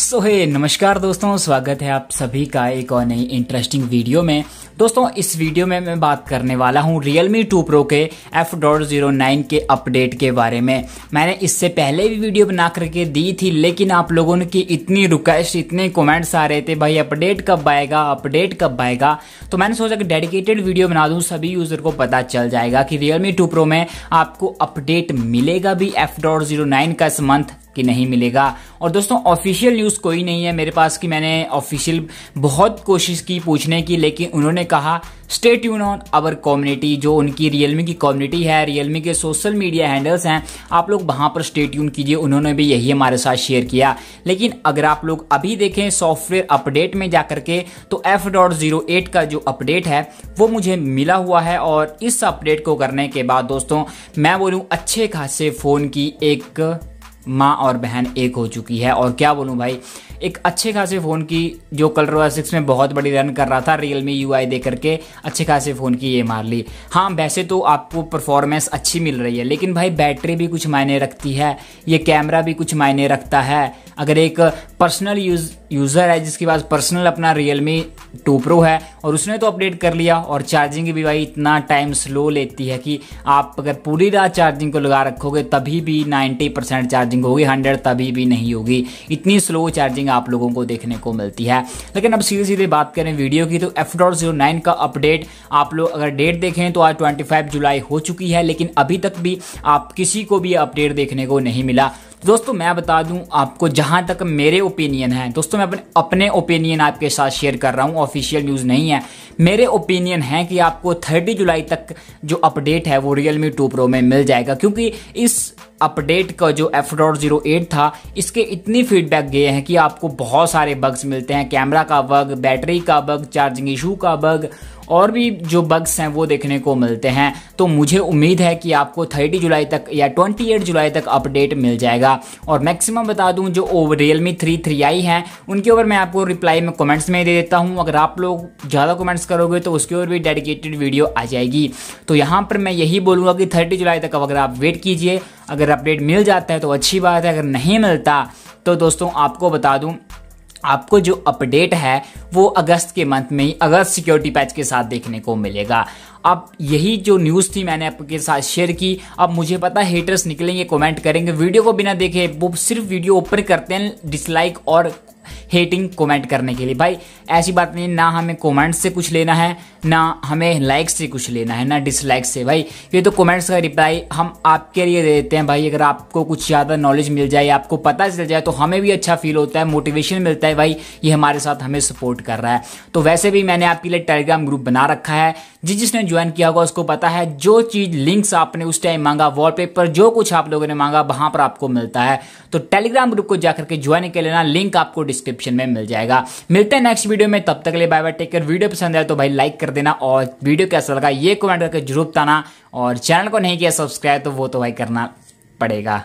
सो so, हे hey, नमस्कार दोस्तों स्वागत है आप सभी का एक और नई इंटरेस्टिंग वीडियो में दोस्तों इस वीडियो में मैं बात करने वाला हूँ Realme 2 Pro के एफ डॉट जीरो नाइन के अपडेट के बारे में मैंने इससे पहले भी वीडियो बना करके दी थी लेकिन आप लोगों की इतनी रिक्वेस्ट इतने कमेंट्स आ रहे थे भाई अपडेट कब आएगा अपडेट कब आएगा तो मैंने सोचा कि डेडिकेटेड वीडियो बना दूँ सभी यूज़र को पता चल जाएगा कि रियलमी टू प्रो में आपको अपडेट मिलेगा भी एफ का इस मंथ कि नहीं मिलेगा और दोस्तों ऑफिशियल न्यूज़ कोई नहीं है मेरे पास कि मैंने ऑफिशियल बहुत कोशिश की पूछने की लेकिन उन्होंने कहा stay tune on our community जो उनकी रियलमी की कम्युनिटी है रियलमी के सोशल मीडिया हैंडल्स हैं आप लोग वहाँ पर स्टे ट्यून कीजिए उन्होंने भी यही हमारे साथ शेयर किया लेकिन अगर आप लोग अभी देखें सॉफ्टवेयर अपडेट में जा के तो एफ डॉट जीरो एट का जो अपडेट है वो मुझे मिला हुआ है और इस अपडेट को करने के बाद दोस्तों मैं बोलूँ अच्छे खासे फ़ोन की एक माँ और बहन एक हो चुकी है और क्या बोलूँ भाई एक अच्छे खासे फ़ोन की जो कलर सिक्स में बहुत बड़ी रन कर रहा था रियल मी यू आई दे करके अच्छे खासे फ़ोन की ये मार ली हाँ वैसे तो आपको परफॉर्मेंस अच्छी मिल रही है लेकिन भाई बैटरी भी कुछ मायने रखती है ये कैमरा भी कुछ मायने रखता है अगर एक पर्सनल यूज यूज़र है जिसके पास पर्सनल अपना रियल मी टू प्रो है और उसने तो अपडेट कर लिया और चार्जिंग भी भाई इतना टाइम स्लो लेती है कि आप अगर पूरी रात चार्जिंग को लगा रखोगे तभी भी 90 परसेंट चार्जिंग होगी 100 तभी भी नहीं होगी इतनी स्लो चार्जिंग आप लोगों को देखने को मिलती है लेकिन अब सीधे सीधे बात करें वीडियो की तो एफ का अपडेट आप लोग अगर डेट देखें तो आज ट्वेंटी जुलाई हो चुकी है लेकिन अभी तक भी आप किसी को भी अपडेट देखने को नहीं मिला दोस्तों मैं बता दूं आपको जहां तक मेरे ओपिनियन है दोस्तों मैं अपने अपने ओपिनियन आपके साथ शेयर कर रहा हूं ऑफिशियल न्यूज़ नहीं है मेरे ओपिनियन है कि आपको 30 जुलाई तक जो अपडेट है वो रियल मी टू प्रो में मिल जाएगा क्योंकि इस अपडेट का जो एफ डॉट जीरो एट था इसके इतनी फीडबैक गए हैं कि आपको बहुत सारे बग्स मिलते हैं कैमरा का बग बैटरी का बग चार्जिंग इशू का बग और भी जो बग्स हैं वो देखने को मिलते हैं तो मुझे उम्मीद है कि आपको 30 जुलाई तक या 28 जुलाई तक अपडेट मिल जाएगा और मैक्सिमम बता दूं जो over Realme three three I हैं उनके ऊपर मैं आपको रिप्लाई में कमेंट्स में दे देता हूं अगर आप लोग ज़्यादा कमेंट्स करोगे तो उसके ऊपर भी डेडिकेटेड वीडियो आ जाएगी तो यहाँ पर मैं यही बोलूँगा कि थर्टी जुलाई तक अगर आप वेट कीजिए अगर अपडेट मिल जाता है तो अच्छी बात है अगर नहीं मिलता तो दोस्तों आपको बता दूं आपको जो अपडेट है वो अगस्त के मंथ में ही अगस्त सिक्योरिटी पैच के साथ देखने को मिलेगा अब यही जो न्यूज़ थी मैंने आपके साथ शेयर की अब मुझे पता हेटर्स निकलेंगे कमेंट करेंगे वीडियो को बिना देखे वो सिर्फ वीडियो ओपन करते हैं डिसलाइक और हेटिंग कमेंट करने के लिए भाई ऐसी बात नहीं ना हमें कमेंट से कुछ लेना है ना हमें लाइक से कुछ लेना है ना डिसलाइक से भाई ये तो कमेंट्स का रिप्लाई हम आपके लिए दे देते हैं भाई अगर आपको कुछ ज़्यादा नॉलेज मिल जाए आपको पता चल जाए तो हमें भी अच्छा फील होता है मोटिवेशन मिलता है भाई ये हमारे साथ हमें सपोर्ट कर रहा है तो वैसे भी मैंने आपके लिए टेलीग्राम ग्रुप बना रखा है जिस जिसने ज्वाइन किया होगा उसको पता है जो चीज़ लिंक्स आपने उस टाइम मांगा वॉलपेपर जो कुछ आप लोगों ने मांगा वहां पर आपको मिलता है तो टेलीग्राम ग्रुप को जाकर के ज्वाइन कर लेना लिंक आपको डिस्क्रिप्शन में मिल जाएगा मिलते हैं नेक्स्ट वीडियो में तब तक लिए bye bye take care video पसंद आए तो भाई लाइक कर देना और वीडियो कैसा लगा ये कमेंट करके जरूर बताना और चैनल को नहीं किया सब्सक्राइब तो वो तो भाई करना पड़ेगा